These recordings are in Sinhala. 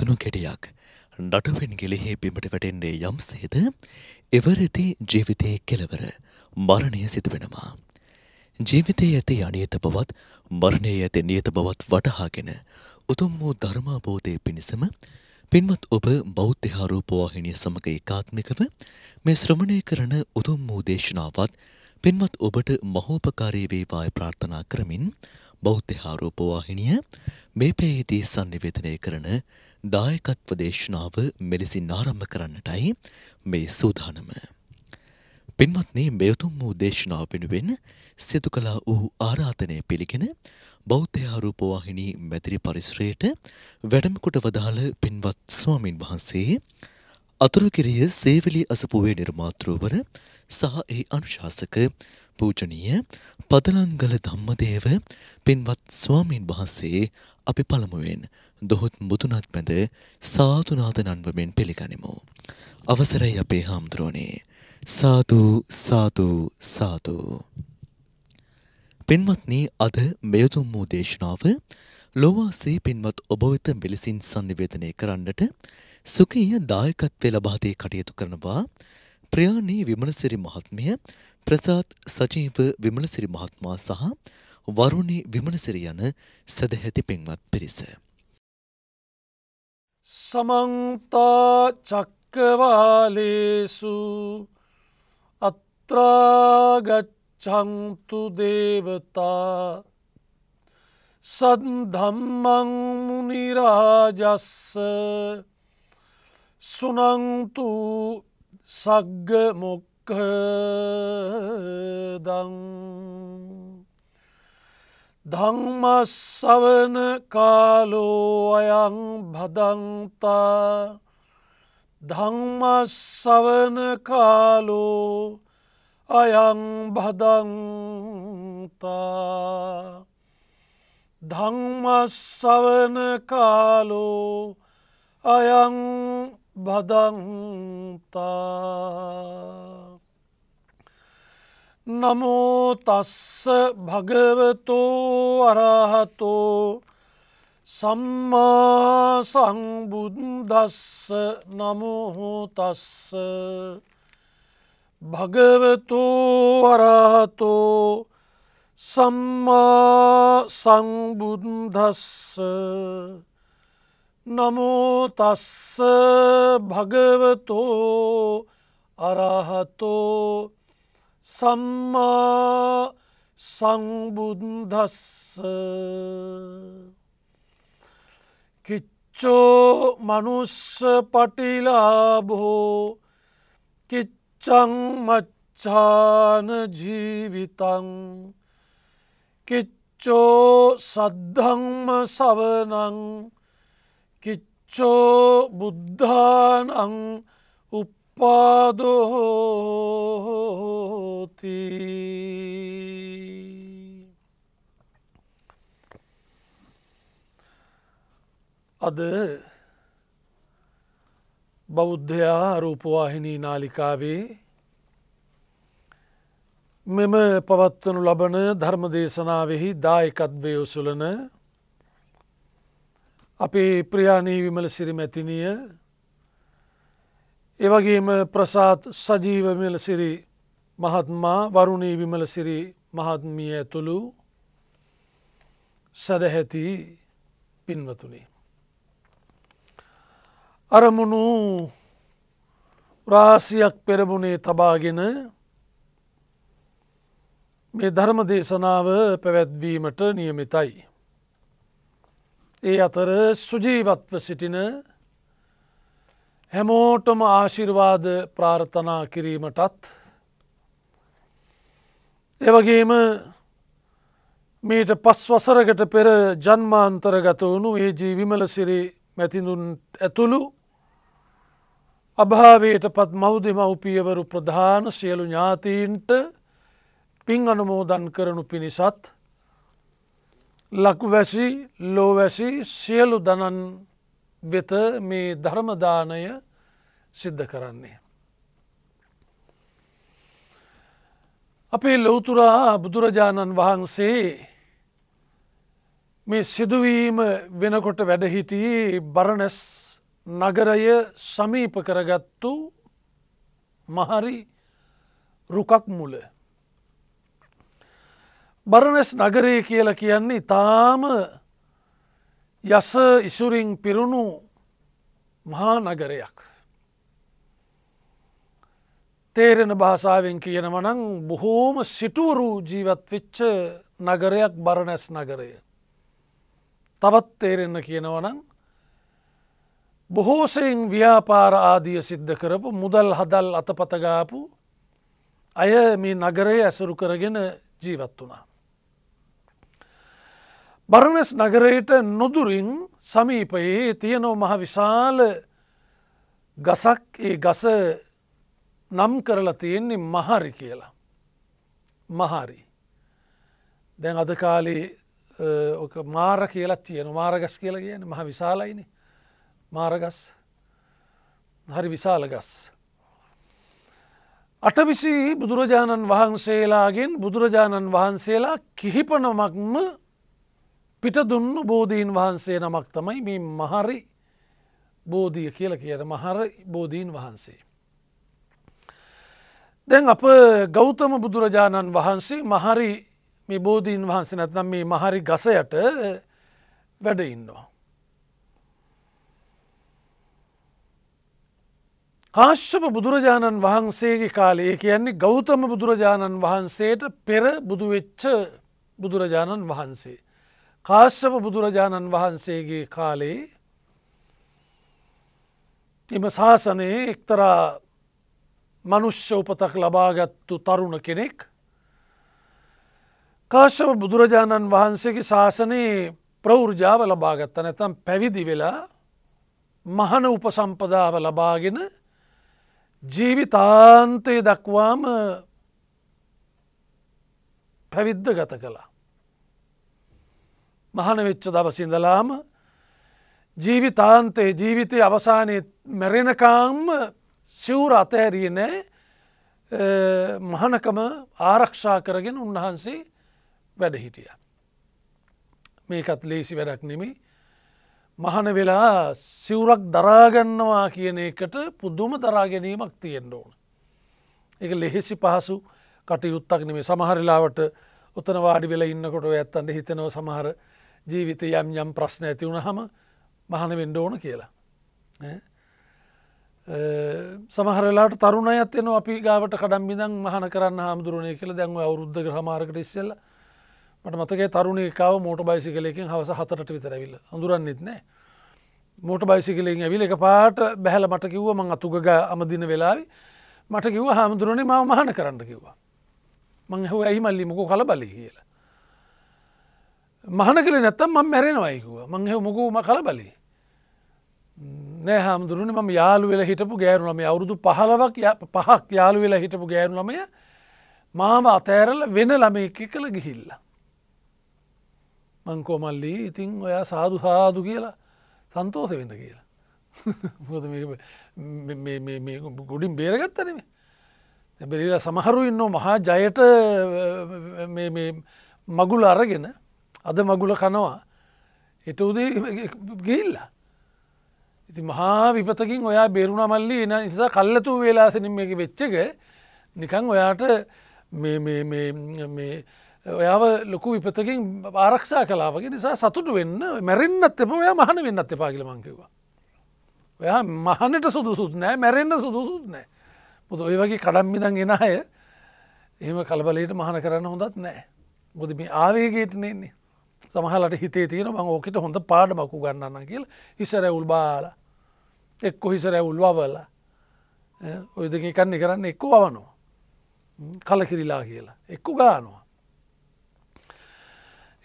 මුදුණු කෙඩියක් නටුවෙන් ගිලිහි බිමට වැටෙන්නේ යම්සේද එවරදි ජීවිතයේ කෙලවර මරණය සිදුවෙනවා. ජීවිතයේ ඇති අනියත බවත් මරණයේ ඇති නියත බවත් වටහාගෙන උතුම් වූ ධර්මාබෝධය පිණිසම පින්වත් ඔබ බෞද්ධහා රූපවාහිනිය සමඟ ඒකාත්මිකව මේ ශ්‍රමණය කරන උතුම් වූ දේශනාවත් පින්වත් ඔබට මහෝපකාරී වේවායි ප්‍රාර්ථනා කරමින් බෞද්ධහා රූපවාහිනිය මේ පේදී sannivedanaya කරන දායකත්ව දේශනාව මෙලෙසින් ආරම්භ කරන්නටයි මේ සූදානම. පින්වත්නි මෙයුතුම් වූ දේශනාව වෙනුවෙන් සිදු කළා වූ ආරාධනය පිළිගෙන බෞද්ධ ආරූපවාහිනී මැදිරි පරිසරයේට වැඩම කොට වදාළ පින්වත් ස්වාමින් වහන්සේ අතුරුකිරිය සේවලී අසපුවේ නිර්මාතෘවර සහ එහි අනුශාසක පූජනීය පදලංගල ධම්මදේව පින්වත් ස්වාමීන් වහන්සේ අපි පළමුවෙන් දොහොත් මුතුනත් පැඳ සාතුනාද නන්වමෙන් පිළිගනිමු. අවසරයි අපේ හාමුදුරුවනේ. සාතු සාතු සාතු. පින්වත්නි අද මෙයතුම් වූ දේශනාව ලොවාසේ පින්වත් ඔබ වෙත මෙලෙසින් sannivedanaya කරන්නට සුඛීය දායකත්වය ලබා දී කටයුතු කරනවා ප්‍රයාණී විමලසිරි මහත්මිය ප්‍රසාද් සජීව විමලසිරි මහත්මයා සහ වරුණි විමලසිරි යන සදැහැති පින්වත් පිරිස සමන්ත චක්කවාලේසු අත්‍රාගච්ඡන්තු දේවතා සද්ධම්මං මුනිරාජස්ස සුනංතු සග්ග මොක්හදං ධම්මස්සවන කාලෝ අයං භදන්තා ධම්මස්සවන කාලෝ අයං භදන්තා ධංමස්සවන කාලෝ අයං බදන්තා නමෝ තස්ස භගවතෝ අරහතෝ සම්මා සංබුද්දස්ස නමොහෝ තස්ස භගවතෝ අරහතෝ සම්මා සංබුද්ධස්ස නමෝතස්ස භගවතෝ අරහතෝ සම්මා සංබුද්ධස්ස කිච්චෝ මනුස්ස පටිලාබෝ කිච්චං මච්චාන ජීවිතං කිච්චෝ සද්ධම්ම සවනං කිච්චෝ බුද්ධානං උප්පාදොහෝති අද බෞද්ධයා රූපවාහිනී නාලිකාවේ මෙම පවත්වනු ලබන ධර්ම දේශනාවෙහි දායකත්වය උසුලන අපේ ප්‍රියාණී විමල සිරිමැතිනිය එවගේම ප්‍රසාත් සජීවමල සිරි මහත්මා වරුණී විමල සිරි මහත්මිය ඇතුළු සැදැහැති පින්වතුනි. අරමුණු රාසියක් පෙරමුණේ තබාගෙන මේ ධර්ම දේශනාව පැවැත්වීමට නියමිතයි. ඒ අතර සුජීවත්ව සිටින හැමෝටම ආශිර්වාද ප්‍රාර්ථනා කිරීමටත් එවගේම මීට පස් වසරකට පෙර ජන්මාන්තරගත වුණු ඒ ජීවිමලසිරි මැතිඳුන් ඇතුළු අභාවයට පත් මෞදෙ මව්පියවරු ප්‍රධාන සියලු ඥාතීන්ට පින් අනුමෝදන් කරනු පිණිසත් ලකුවැසි ලෝවැසි සියලු දනන් වෙත මේ ධර්මදානය සිද්ධ කරන්නේ. අපේ ලොවතුරා බුදුරජාණන් වහන්සේ මේ සිදුවීම වෙනකොට වැඩහිටියේ බරණැස් නගරය සමීප කරගත්තු මහරි රුකක් මුල. බරණැස් නගරය කියල කියන්නේ ඉතාම යස ඉසුරින් පිරුණු මහා නගරයක්. තේරෙන භාසාාවෙන් කියනවනං බොහෝම සිටුවරු ජීවත් විච්ච නගරයක් බරණැස් නගරය. තවත් තේරෙන්න කියනවනං බොහෝසයෙන් ව්‍යාපාර ආදිය සිද්ධ කරපු මුදල් හදල් අතපතගාපු අය මේ නගරය ඇසුරු කරගෙන ජීවත් වනා. බරණස් නගරයට නොදුරින් සමීපයේ තියනෝ මහ විශාල ගසක් ඒ ගස නම් කරලා තියෙන්නේ මහරි කියලා. මහරි. දැන් අද කාලේ මාර කියලත් තියෙන මාරගස් කියලා කියන මහ විශාලයිනි මාරගස් හරි විශාල ගස්. අටවිසි බුදුරජාණන් වහන්සේලාගෙන් බුදුරජාණන් වහන්සේලා කිහිපනමක්ම පිටදුන්නු බෝධීන් වහන්සේ නමක් තමයි මේ මහරි බෝධිය කියල කියන මහර බෝධීන් වහන්සේ. දැන් අප ගෞතම බුදුරජාණන් වහන්සේ මහරි මේ බෝධීන් වහන්සේ නැත්නම් මේ මහරි ගසයට වැඩ ඉන්නවා. කාශ්‍යප බුදුරජාණන් වහන්සේගේ කාලයේ කියන්නේ ගෞතම බුදුරජාණන් වහන්සේට පෙර බුදුවෙච්ච බුදුරජාණන් වහන්සේ. කාශ්‍යප බුදුරජාණන් වහන්සේගේ කාලේ එම ශාසනයේ එක්තරා මනුෂ්‍ය උපතක් ලබාගත්තු තරුණ කෙනෙක් කාශ්‍යප බුදුරජාණන් වහන්සේගේ ශාසනයේ ප්‍රෞර්ජාව ලබාගත්ත නැතම් පැවිදි වෙලා මහන උපසම්පදාව ලබාගෙන ජීවිතාන්තය දක්වාම පැවිද්ද ගත කළා. මහනවෙච්ච දවසිඳලාම ජීවිතාන්තයේ ජීවිතය අවසානය මැරෙනකාම් සිවුර අතහැරිය නෑ මහනකම ආරක්ෂා කරගෙන උන්වහන්සේ වැඩහිටිය. මේකත් ලේසි වැඩක් නෙමි මහන වෙලා සිවුරක් දරාගන්නවා කියන එකට පුද්දුම දරාගැනීමක් තියෙන්ට ඕන. එක ලෙහෙසි පහසු කටයුත්තක් නෙමේ සමහරිලාවට උතන වාඩි වෙලා ඉන්නකොට ඇත්තන්ට හිතනව සමහර ජීවිත යම් යම් ප්‍රශ්න ඇති වුණ හම මහන වෙන්ඩ ඕන කියලා. සමහරලාට තරුණ ඇත්යන අපි ගාවට කඩම්බිදන් මහන කරන්න හාමුදුරුවනය කියල දැන්ව අවරුද්ධ හමාරකට ඉස්සෙල්ල මට මතක තරුණකාව මෝට බයිසි කලයකින් හවස හතරට විතරැවිල්ල අඳුරන්නෙත් නෑ මෝට බයිසි කලෙන් ඇවිල එක පාට බැහල මට කිව්ව මං අතුග අමදින වෙලාවි මට කිව්ව හාමුදුරනේ ම මහන කරන්න කිව්වා මං හෝ ඇයි මල්ලිමකු කල බලි කියලා මහන කල නැත්තම් ම මැරෙනවයිකුව මංහ මොකූම කලබලි නෑ හාමුදුරුවන ම යාලු වෙලා හිටපු ගෑරුනම අවුරුදු පහලවක් පහක් යාලු වෙලා හිටපු ගෑරුනමය මාම අතෑරල වෙන ළමෙක් කළ ගිහිල්ල. මංකෝමල්ලි ඉතින් ඔයා සාදු සාදු කියලා සන්තෝස වෙන්න කියලා. ගොඩින් බේරගත්තනම බෙරිලා සමහරු ඉන්න මහා ජයට මගුල අරගෙන අද මගුල කනවා එට උදේ ගෙල්ලා ඉති මහා විපතකින් ඔයා බේරුණ මල්ලි එන නිසා කල්ලතු වෙලාසනින් මේ වෙච්චක නිකං ඔයාට ඔයාව ලොකු විපතකින් ආරක්ෂා කලාවගේ නිසා සතුට වෙන්න මැරෙන්න්නත් එප ඔයා මහන වෙන්නත් එපාගල මංකිවා ඔයා මහනට සුදුසුත් නෑ මැරෙන්න්න සුදුසුත් නෑ මුොද ඔය වගේ කඩම්මිදන් එෙන අය එහෙම කලබලට මහන කරන්න හොඳත් නෑ බොද මේ ආවේගේටනෙන්නේ සමහලට හිතේ තියෙන මං ඕකට හොඳ පාඩමකු ගන්නන්න කියල ඉස්සර උල්බාල එක්කො හිසර උල්වාවල ඔය දෙක කන්නේ කරන්න එක්කෝ අවනවා කලකිරිලා කියලා එක්කු ගානවා.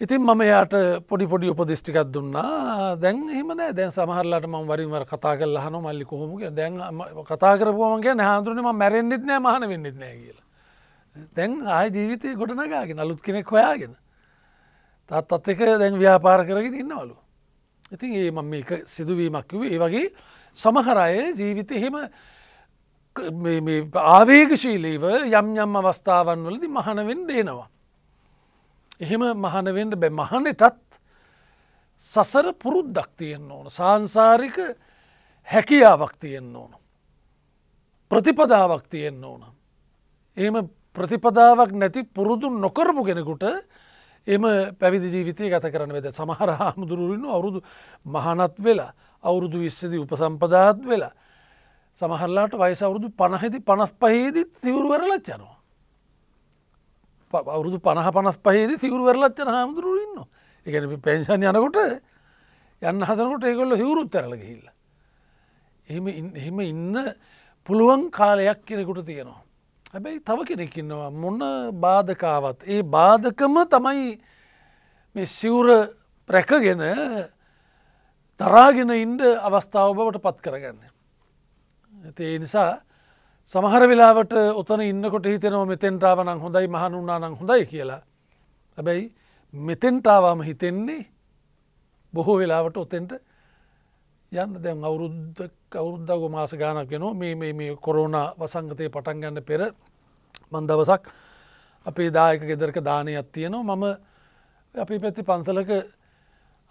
ඉතින් මම යාට පොඩි පොඩි උපදිෂ්ටිකක් දුන්නා දැන් එමන දැන් සහරලට ම වරිමර කතා කල් හන මල්ලි කොහොමගේ දැන් කතා කරපුුවමගේ හාදුරනම මැරෙන්න්නෙත් නෑ මහන වෙන්නෙත් නෑ කියලා. දැන් ආය ජීවිතය ගොඩනගාගෙන අලුත් කෙනෙක් හොයාගෙන තාත්තත් එක දැන් ව්‍යාපාර කරගෙන ඉන්නවලු. ඉතින් ඒ මම මේක සිදුවීමක්කිව ඒ වගේ සමහරය ජීවිත එහෙම ආවේගශීලීව යම් යම් අවස්ථාවන් වලදි මහනවෙන් දේනවා. එහෙම මහනවෙන්ට බැ මහනටත් සසර පුරුද්දක් තියෙන් ඕන සංසාරික හැකියාවක් තියෙන් ඕන. ප්‍රතිපදාවක් තියෙන් ඕන. එහෙම ප්‍රතිපදාවක් නැති පුරුදු නොකරපු කෙනෙකුට එම පැවිදි ජීවිතය ගත කරන වෙද සමහර හාමුදුරුවන්න අවුරුදු මහනත් වෙලා අවුරුදු විස්සදි උපසම්පදාත් වෙලා සමහරලාට වයිස අවුරුදු පණහෙති පනස් පහේදි සිවරුවරලත් යනවා. අවුරුදු පණහ පනස් පහේදි සිවරුවරලත් යන හාමුදුරුවන්න එකන පෙන්ශන් යනකොට යන්න හදනකොට ඒකොල්ල හිවරුත් තරලගහිල්ල. එහෙම ඉන්න පුළුවන් කාලයක් කෙනෙකුට තියෙනවා. හැබැයි තව කෙනෙකින්නවා මොන බාධකාවත්. ඒ බාධකම තමයි සිවුර ප්‍රැකගෙන දරාගෙන ඉන්ඩ අවස්ථාව බවට පත් කරගන්න. ඇති ඒ නිසා සමහර වෙලාට ඔතන ඉන්නකොට හිතනව මෙතෙන්ටාවනං හොඳයි මහනුන්නානං හොඳයි කියලා. හැබැයි මෙතෙන්ටාවාම හිතෙන්නේ බොහෝ වෙලාවට ඔතෙන්ට යන්න දැන් අවුරුද්ධක් අවුරුද්දක මාස ගානක් ගෙනෝ මේ කොරෝණ වසංගතය පටන් ගන්න පෙර මන්දවසක් අපේ දායක ගෙදරක දානයක් තියනවා මම අපි පැති පන්සලක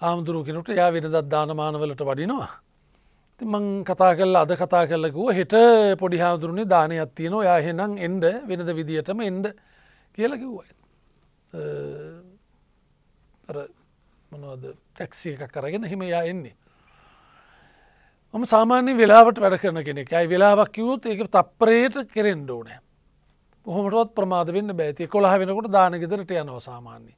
ආමුදුරුකෙනුට යා වෙනදත් දානමානවලට වඩිනවා. ති මං කතා කල්ල අද කතා කල්ලකුව හෙට පොඩි හාමුදුරුණේ දානයක් තියනවා යා හෙනම් එන්ඩ වෙනද විදිහටම එන්ඩ කියලකිව්වයි. මොනවද ටැක්සි එකක් කරගෙන හිම යා එන්නේ. මම සාමාන්‍ය වෙලාවට වැඩ කරන කෙනෙක් අයි වෙලාවක් කිවොත් ඒක තප්පරයට කෙරෙන්ඩ ඕනෑ පොහොමටත් ප්‍රමාද වෙන්න බෑති කොළහ වෙනකොට දානගෙදරට යනව සාමාන්‍ය.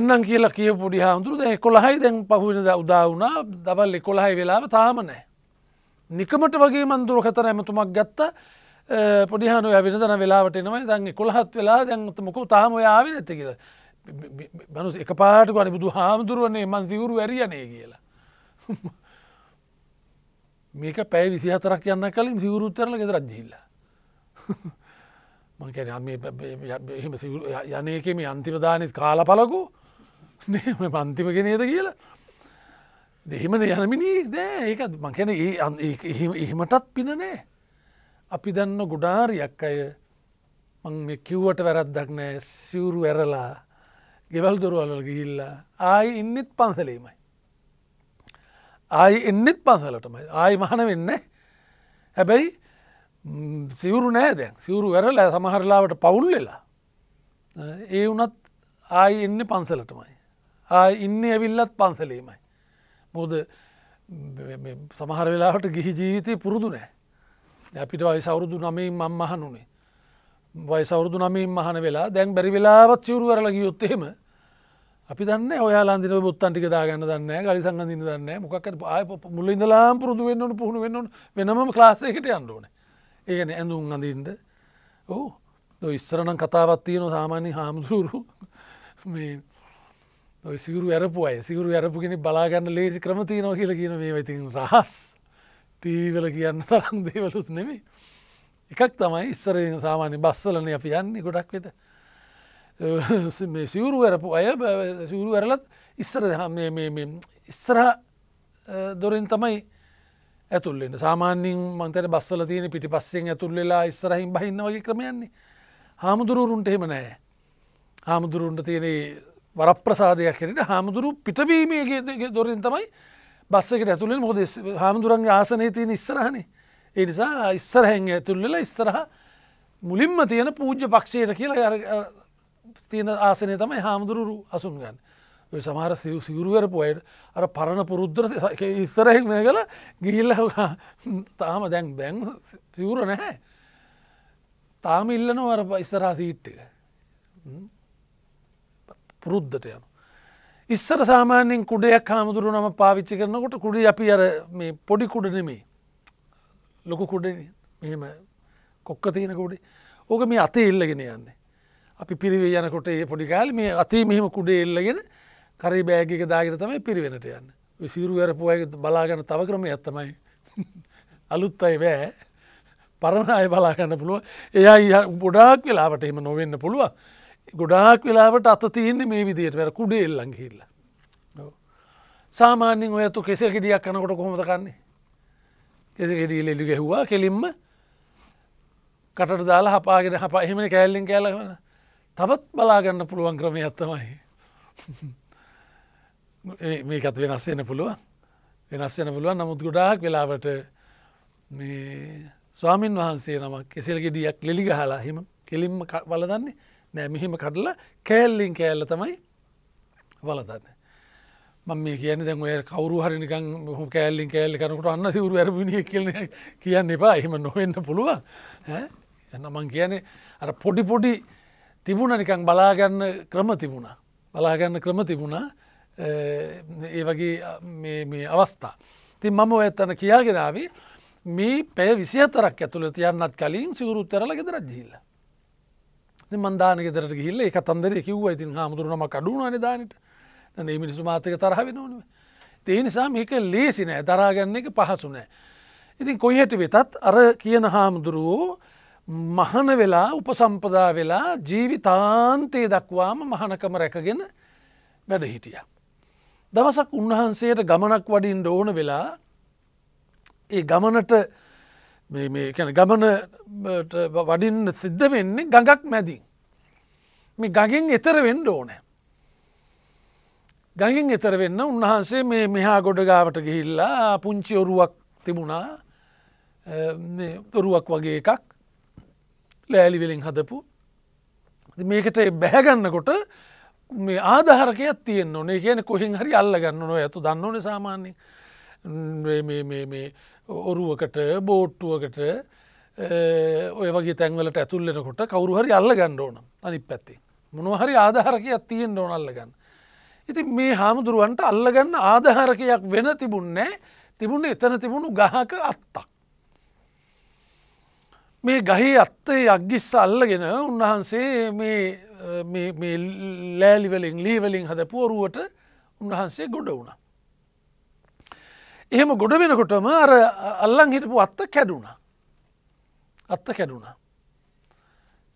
එන්නම් කියලා කිය පොඩි හාමුදුරුද කොළහයි දැන් පහුවෙන උදාවනා දවල් කොළහයි වෙලාව තාමනෑ. නිකමට වගේ මන්දුර කතර ඇමතුමක් ගත්ත පොඩිහනු ඇවිෙනදන වෙලාට එනවා දන්න කොළහත් වෙලා දැන්ත මොක තාම යාව නැතිකද. මනුස එක පාටක අනි බුදු හාමුදුරුවන්නේ මන් සිවුරු වැරියනේ කියලා. මේක පැයි විසි හතරක් යන්න කලින් සිවරුත්තරල ගෙදරත් ජිල්ල මංකැන එහෙම යනයකම අන්තිපදානත් කාල පලකු නම පන්තිමක නේද කියලා දෙහෙමන යනමිනී දෑ ඒකත් මංකැන එහෙමටත් පින නෑ අපි දන්න ගොඩාරියක් අය මං කිව්වට වැරද්දක් නෑ සිවුරු ඇරලා ගෙවල් දොරුවලල් ගිහිල්ලා ආයි ඉන්නෙත් පන්සලීමයි ආයි එන්නෙත් පන්සලටමයි ආයි මහන වෙන්න හැබැයි සිවරු නෑදැන් සිවරු වැරල සමහරලාවට පවුල් වෙලා ඒ වනත් ආයි එන්න පන්සලටමයි ආය ඉන්න ඇවිල්ලත් පන්සලීමයි මොද සමහර වෙලාට ගිහි ජීවිතය පුරුදු නෑ අපිට වයි සවුරුදු නමින් මං මහනුනේ වයි සවුරුදු නමින් මහන වෙලා දැන් බැරි වෙලාවත් සිවරු වරල ගියොත්තේම අපි දන්න ඔයාලාන්දින බොත්තන්ටික දාගන්න දන්න ගරි සංගඳන්න දන්න මොකක්ට ආය මුල ඉඳලාම් පුරුදු වෙන්නට පුහුණු වෙන්නට වෙනම ලාසයකට අන්ඩුවන ඒගැන ඇඳුම් අඳීන්ට ඕ ද ඉස්සරනම් කතාවත්තියන සාමාන්‍ය හාමුදුරු මේ සිගරු ඇරපු අය සිගරු ඇරපුගෙන බලාගන්න ලේසි ක්‍රමති නෝ කියල කියන මේ වෙතින් රහස් ටීවල කියන්න තරම් දේවලුත් නෙමේ එකක් තමයි ඉස්සර සාමාන්‍ය බස්සලන අපි යන්නේ ගොඩක් වෙට සිවුරු වැරපු අය සිවුරු වැරලත් ඉස්සර ඉස්සර දොරින් තමයි ඇතුල්ලන්න සාමාන්‍යින් මන්තර බස්සල තියෙන පිටි පස්සෙන් ඇතුල්ලලා ඉස්සරහින් බහින්න වගේ ක්‍රමයන්නේ හාමුදුරුවරුන්ට එහෙම නෑ හාමුදුරුන්ට තියෙන වරප්‍රසාධයක් හෙට හාමුදුරු පිටවීමේගේ දොරින් තමයි බස්සකට ඇතුළෙන් හොද හාමුදුරන්ගේ ආසනය තියෙන ඉස්සරහනේ ඒ නිසා ඉස්සරහැන් ඇතුල්ලලා ඉස්සරහ මුලින්ම තියෙන පූජ්ජ පක්ෂයට කියලා තියෙන ආසනය තමයි හාමුදුරු අසුන් ගන්න සමහර සිවරුවර පොයට අර පරණ පුරුද්දර ඉස්සරහික්න කළ ගිල්ල තාම දැන් බැන් සිවර නැහැ තාම ඉල්ලන අර ඉස්සරා සීට්ටක පුරුද්ධට යනු ඉස්සර සාමාන්‍යෙන් කුඩයක් හාමුදුරු නම පාවිච්චි කරනකොට කුඩි අපි අර මේ පොඩි කුඩ නෙමේ ලොකු කුඩ මෙහෙම කොක්ක තියෙන කුඩි ඕක මේ අතේ ඉල්ලගෙන යන්නේ අපි පිරිවේ යනකොට ඒ පොඩිකාල් මේ අතේ මෙහෙම කුඩේ එල්ලගෙන කරේ බෑගක දාගෙන තමයි පිරිවෙනට යන්න සිරු වැරපුය බලාගන්න තව ක්‍රම ඇත්තමයි අලුත් අයි බෑ පරණ අය බලාගන්න පුළුව එයා ගොඩාක් වෙලාවට එහෙම නොවෙන්න පුළුව ගොඩාක් වෙලාවට අත තියන්නේ මේ විදියට වැර කුඩේ එල්ලං හිල්ල සාමාන්‍යෙන් ඔයතු කෙසල් ගෙඩියක් කනකොට කොහොමත කන්නේ කෙසගෙඩිය එලි ගැහවා කෙලින්ම කටට දාලා හපාගෙන හපා එහෙම කෑල්ලෙන් කෑලවන තවත් බලාගන්න පුළුවන් ක්‍රමය ඇත්තමයි. මේකත් වෙනස් වෙන පුළුවන් වෙනස් වෙන පුළුවන් නමුත් ගොඩාක් වෙලාවට ස්වාමීන් වහන්සේ නමක් එසෙල් ගෙඩියක් ලෙලි ගහලා හිම කෙලින්ම වලදන්නේ නෑ මෙහිම කඩලා කෑල්ලින් කෑල්ල තමයි වලදන්න මම මේ කියන දැන් ඔය කවරු හරිනිකන් හො කෑල්ලින් කෑල්ලි කනකට අන්න සිවරු ඇරබිණිය කියල කියන්න එපා එහෙම නොවෙන්න පුළුවන් නමන් කියන්නේ අර පොඩි පොඩි තිබුණ නිකං බලාගන්න ක්‍රම තිබුණා බලාගන්න ක්‍රම තිබුණා ඒ වගේ මේ අවස්ථා. තින් මම ඇත්තන කියාගෙනාව මේ පැය විසිහතරක් ඇතුළ තියන්නත් කලින් සිවරුත්තරල ගෙදරත් ගිල්ල. මන්දාන ගෙදරට ගිල්ල එක තන්දර කිව්ව ඉතින් හාමුදුරනම කඩුුණන දානට ඒ මිනිසු මාතක තරහවි නොනව. ඒ නිසා මේක ලේසිනෑ දරාගන්න එක පහසුනෑ. ඉතින් කොයිහට වෙතත් අර කියන හාමුදුරුවෝ මහන වෙලා උපසම්පදා වෙලා ජීවිතාන්තය දක්වාම මහනකම රැකගෙන වැඩ හිටිය. දවසක් උන්වහන්සේට ගමනක් වඩින් ඕන වෙලා ඒ ගමනට ගමන වඩින් සිද්ධ වෙන්නේ ගඟක් මැදින්. මේ ගගෙන් එතර වෙන්න ඕනෑ. ගඟින් එතර වෙන්න උන්වහන්සේ මේ මෙහා ගොඩගාවට ගිහිල්ලා පුංචි ඔරුවක් තිබුණා ඔරුවක් වගේ එකක් ලෑලිවෙලින් හදපු මේකට බැහැගන්නකොට මේ ආධහරකයක් තියෙන් ඕනේ කියන කොහෙන් හරි අල්ලගන්න නො ඇතු දන්න ඕන සාමාන්‍යෙන් ඔරුවකට බෝට්ටුවකට ඔය වගේ තැන්වලට ඇතුල්ලෙනකොට කවරු හරි අල්ල ගන්න ඕන අනි පැත්තේ. මොනහරි ආධහරකයක් තියෙන් ඕනල්ලගන්න. ඉති මේ හාමුදුරුවන්ට අල්ලගන්න ආධහරකයක් වෙන තිබුන්නේ තිබුණ එතන තිබුණු ගහක අත්තක්. මේ ගහේ අත්තේ යක්ගිස්ස අල්ලගෙන උන්වහන්සේ මේ ලෑලිවලින් ලීවලින් හද පුවරුවට උන්වහන්සේ ගොඩ වුණ. එහෙම ගොඩ වෙනකොටම අර අල්ලං හිටපු අත්ත කැඩුණ. අත්ත කැඩුණ.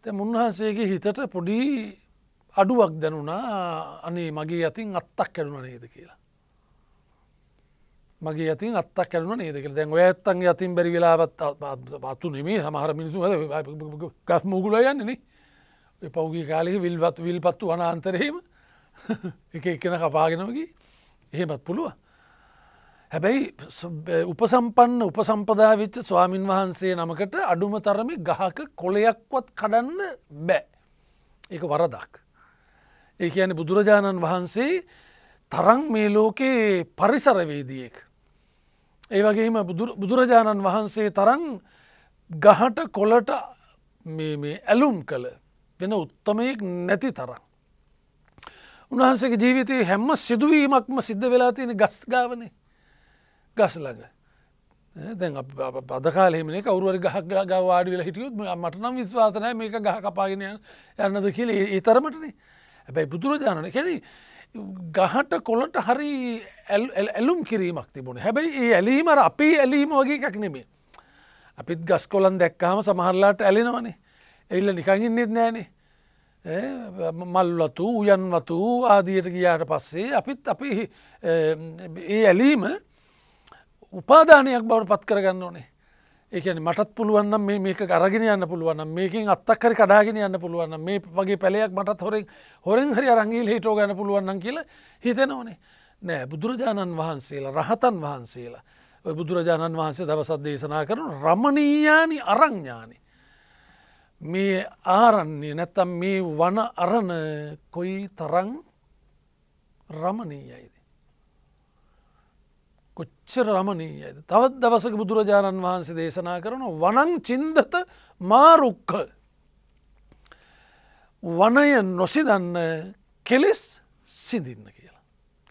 තැ උන්වහන්සේගේ හිතට පොඩි අඩුවක් දැනුණා අනේ මගේ අතින් අත්තක් කැඩුණ නේද කියලා. මගේ ඇතින් අත්තක් කැලුන නේදක දැන් ඇත්තන්ගේ අතින් බැරි වෙලාවත් පත්තු නෙමේ සමහර මිනිසු ගස් මුගුල යන්නන පෞගගේ කාලෙක විල්වත් විල් පත්තු වන අන්තරහෙම එක එකන කපාගෙනමකි එහෙමත් පුළුව. හැබැයි උපසම්පන්න උපසම්පදා විච්ච ස්වාමින් වහන්සේ නමකට අඩුම තරමි ගහක කොලයක්වත් කඩන්න බෑ. ඒ වරදක්. ඒ ඇන බුදුරජාණන් වහන්සේ තරං මේ ලෝකයේ පරිසරවේදියෙක්. ඒ වගේම බුදුරජාණන් වහන්සේ තරන් ගහට කොලට ඇලුම් කළ වෙන උත්තමයෙක් නැති තරම්. උන්වහන්සේ ජීවිතයේ හැම සිදුවීමක්ම සිද්ධ වෙලා තියෙන ගස් ගාවනේ ගස් ළඟ. දැන් බදකාලෙමන කවරුවර ගහ ගා වාඩි වෙලා හිටියුත් මට නම් විශ්වාසනය මේක ගහ කපාගෙන යන්නද කියල ඒ තරමටනේ හැබැයි බුදුරජාණන කැනේ ගහට කොලට හරි ඇලුම් කිරීමක් තිබුණ හැබැයි ඒ ඇලීමර අපි ඇලීම වගේ එකක් නෙමේ අපිත් ගස් කොලන් දැක්කාම සමහරලාට ඇලෙනවනේ එල්ල නිකඟින්නෙත් නෑනේ මල්වතු උයන්වතු ආදියට ගියාට පස්සේ අපිත් අපි ඒ ඇලීම උපාධානයක් බවට පත් කරගන්න ඕනේ ඒකන මටත් පුළුවන් මේ මේක අරගෙන යන්න පුළුවන් මේකින් අත්තක්කරි කඩාගෙන යන්න පුළුවන් මේ වගේ පැලයක් මටත් හොරෙන් හොරෙන් හරි අරංගීල හිටෝ ගන්න පුළුවන් කියල හිතෙන ඕනේ නෑ බුදුරජාණන් වහන්සේලා රහතන් වහන්සේලා බුදුරජාණන් වහන්සේ දවසත් දේශනා කරනු රමණීයානි අරංඥානි. මේ ආරන්නේ නැත්තම් මේ වන අරණ කොයි තරං රමණීයයිද. කොච්චර රමණීයද. තවත් දවසක බුදුරජාණන් වහන්සේ දේශනා කරන වනං චින්දත මාරුක්ක. වනය නොසිදන්න කෙලෙස් සිදින්න කියලා.